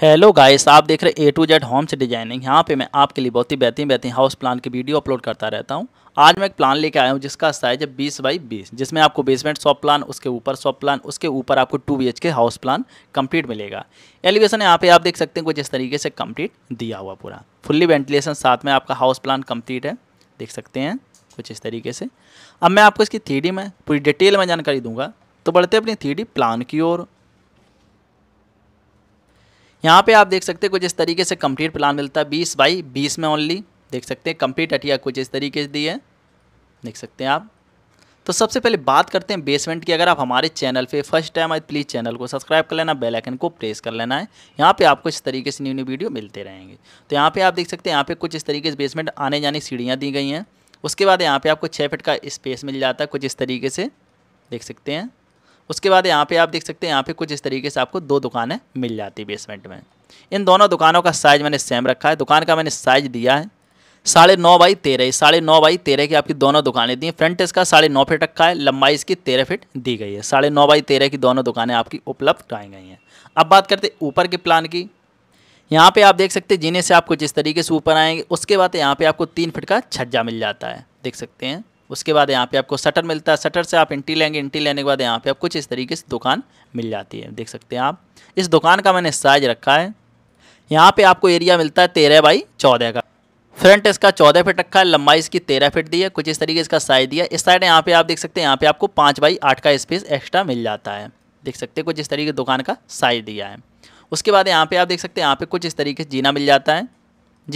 hello guys आप देख रहे A to Z homes designing यहाँ पे मैं आपके लिए बहुत ही बेहतरीन बेहतरीन हाउस प्लान की वीडियो अपलोड करता रहता हूँ आज मैं एक प्लान लेके आया हूँ जिसका साइज है बीस बाई बीस जिसमें आपको बेसमेंट सॉप प्लान उसके ऊपर सॉप प्लान उसके ऊपर आपको two B K house plan complete मिलेगा एलिवेशन यहाँ पे आप देख सकते हैं कुछ इस तरीके से कम्प्लीट दिया हुआ पूरा फुल्ली वेंटिलेशन साथ में आपका हाउस प्लान कम्प्लीट है देख सकते हैं कुछ इस तरीके से अब मैं आपको इसकी थ्री में पूरी डिटेल में जानकारी दूंगा तो बढ़ते अपनी थ्री प्लान की ओर यहाँ पे आप देख सकते हैं कुछ इस तरीके से कंप्लीट प्लान मिलता है बीस बाई बीस में ओनली देख सकते हैं कंप्लीट अटिया कुछ इस तरीके से दी है देख सकते हैं आप तो सबसे पहले बात करते हैं बेसमेंट की अगर आप हमारे चैनल पे फर्स्ट टाइम आए प्लीज़ चैनल को सब्सक्राइब कर लेना बेल आइकन को प्रेस कर लेना है यहाँ पे आपको इस तरीके से न्यू न्यू वीडियो मिलते रहेंगे तो यहाँ पे आप देख सकते हैं यहाँ पे कुछ इस तरीके से बेसमेंट आने जाने सीढ़ियाँ दी गई हैं उसके बाद यहाँ पर आपको छः फिट का स्पेस मिल जाता है कुछ इस तरीके से देख सकते हैं उसके बाद यहाँ पे आप देख सकते हैं यहाँ पे कुछ इस तरीके से आपको दो दुकानें मिल जाती है बेसमेंट में इन दोनों दुकानों का साइज़ मैंने सेम रखा है दुकान का मैंने साइज़ दिया है साढ़े नौ बाई तेरह साढ़े नौ बाई तेरह की आपकी दोनों दुकानें दी हैं फ्रंट इसका साढ़े नौ फिट रखा है लंबाई इसकी तेरह फिट दी गई है साढ़े नौ बाई तेरह की दोनों दुकानें आपकी उपलब्ध कराई गई हैं अब बात करते ऊपर के प्लान की यहाँ पे आप देख सकते हैं जीने से आपको जिस तरीके से ऊपर आएंगे उसके बाद यहाँ पे आपको तीन फिट का छज्जा मिल जाता है देख सकते हैं उसके बाद यहाँ पे आपको शटर मिलता है शटर से आप इंटी लेंगे इंटी लेने के बाद यहाँ पे आप कुछ इस तरीके से दुकान मिल जाती है देख सकते हैं आप इस दुकान का मैंने साइज रखा है यहाँ पे आपको एरिया मिलता है तेरह बाई चौदह का फ्रंट इसका चौदह फिट रखा है लंबाई इसकी तेरह फिट दी है कुछ इस तरीके इसका साइज दिया इस साइड यहाँ पे आप देख सकते हैं यहाँ पे आपको पाँच बाई आठ का स्पेस एक्स्ट्रा मिल जाता है देख सकते हैं कुछ इस तरीके दुकान का साइज दिया है उसके बाद यहाँ पे आप देख सकते हैं यहाँ पे कुछ इस तरीके से जीना मिल जाता है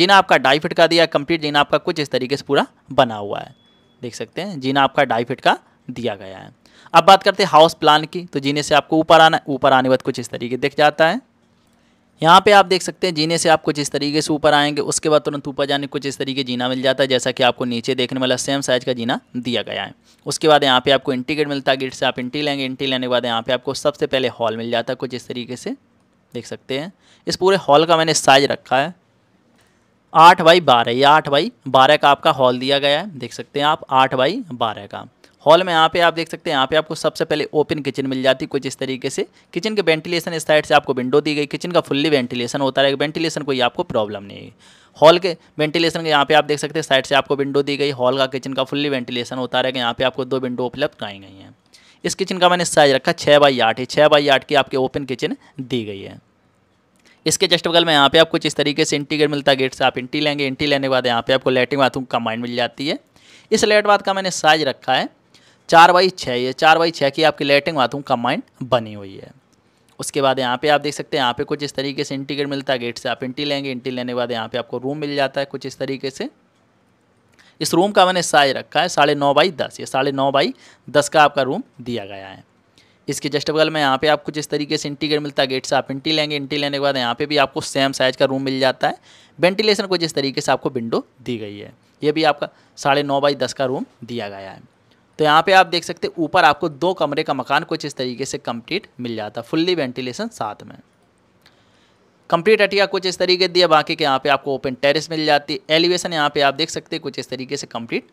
जीना आपका ढाई फिट का दिया कंप्लीट जीना आपका कुछ इस तरीके से पूरा बना हुआ है देख सकते हैं जीना आपका ढाई फिट का दिया गया है अब बात करते हैं हाउस प्लान की तो जीने से आपको ऊपर आना ऊपर आने बाद कुछ इस तरीके दिख जाता है यहाँ पे आप देख सकते हैं जीने से आप कुछ इस तरीके से ऊपर आएंगे उसके बाद तुरंत ऊपर जाने कुछ इस तरीके जीना मिल जाता है जैसा कि आपको नीचे देखने वाला सेम साइज़ का जीना दिया गया है उसके बाद यहाँ पे आपको इंटी गेट मिलता है गेट से आप इंटी लेंगे इंटी लेने के बाद यहाँ पे आपको सबसे पहले हॉल मिल जाता है कुछ इस तरीके से देख सकते हैं इस पूरे हॉल का मैंने साइज रखा है आठ बाई बारह ये आठ बाई बारह का आपका हॉल दिया गया है देख सकते हैं आप आठ बाई बारह का हॉल में यहाँ पे आप देख सकते हैं यहाँ पे आपको सबसे पहले ओपन किचन मिल जाती है कुछ इस तरीके से किचन के वेंटिलेशन इस साइड से आपको विंडो दी गई किचन का फुल्ली वेंटिलेशन होता रहेगा वेंटिलेशन कोई आपको प्रॉब्लम नहीं है हॉल के वेंटिलेशन के यहाँ पे आप देख सकते हैं साइड से आपको विंडो दी गई हॉल का किचन का फुल्ली वेंटिलेशन होता रहेगा यहाँ पे आपको दो विंडो उपलब्ध कराई गई हैं इस किचन का मैंने साइज रखा छः बाई आठ है छः बाई आठ की आपके ओपन किचन दी गई है इसके जस्ट बगल में यहाँ पे आपको इस तरीके से इंटीगेट मिलता है गेट से आप इंटी लेंगे इंटी लेने के बाद यहाँ पे आपको लेटरिन बाथरूम कंबाइंड मिल जाती है इस लेट बाथ का मैंने साइज रखा है चार बाई छः ये चार बाई छः की आपकी लेटरिन बाथरूम कम्बाइंड बनी हुई है उसके बाद यहाँ पे आप देख सकते हैं यहाँ पे कुछ इस तरीके से इंटीग्रेट मिलता है गेट से आप इंटी लेंगे इंटी लेने के बाद यहाँ पे आपको रूम मिल जाता है कुछ इस तरीके से इस रूम का मैंने साइज रखा है साढ़े नौ बाई दस ये साढ़े नौ बाई दस का आपका रूम दिया गया है इसके जस्ट बगल में यहाँ पे आपको जिस तरीके से इंटीग्रेट मिलता है गेट से आप इंटी लेंगे इंटी लेने के बाद यहाँ पे भी आपको सेम साइज का रूम मिल जाता है वेंटिलेशन को जिस तरीके से आपको विंडो दी गई है ये भी आपका साढ़े नौ बाई दस का रूम दिया गया है तो यहाँ पे आप देख सकते हैं ऊपर आपको दो कमरे का मकान कुछ इस तरीके से कम्प्लीट मिल जाता है फुल्ली वेंटिलेशन साथ में कम्प्लीट अटिया कुछ इस तरीके दिया बाकी के यहाँ पे आपको ओपन टेरिस मिल जाती है एलिवेशन यहाँ पे आप देख सकते हैं कुछ इस तरीके से कम्प्लीट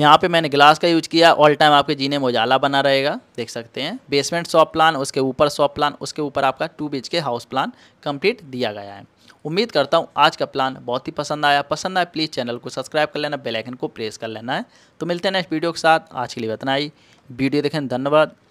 यहाँ पे मैंने ग्लास का यूज किया ऑल टाइम आपके जीने में उजाला बना रहेगा देख सकते हैं बेसमेंट शॉप प्लान उसके ऊपर शॉप प्लान उसके ऊपर आपका two B K house plan complete दिया गया है उम्मीद करता हूँ आज का प्लान बहुत ही पसंद आया पसंद आया प्लीज़ चैनल को सब्सक्राइब कर लेना बेलाइकन को प्रेस कर लेना है तो मिलते हैं नेक्स्ट वीडियो के साथ आज के लिए इतना ही वीडियो देखें धन्यवाद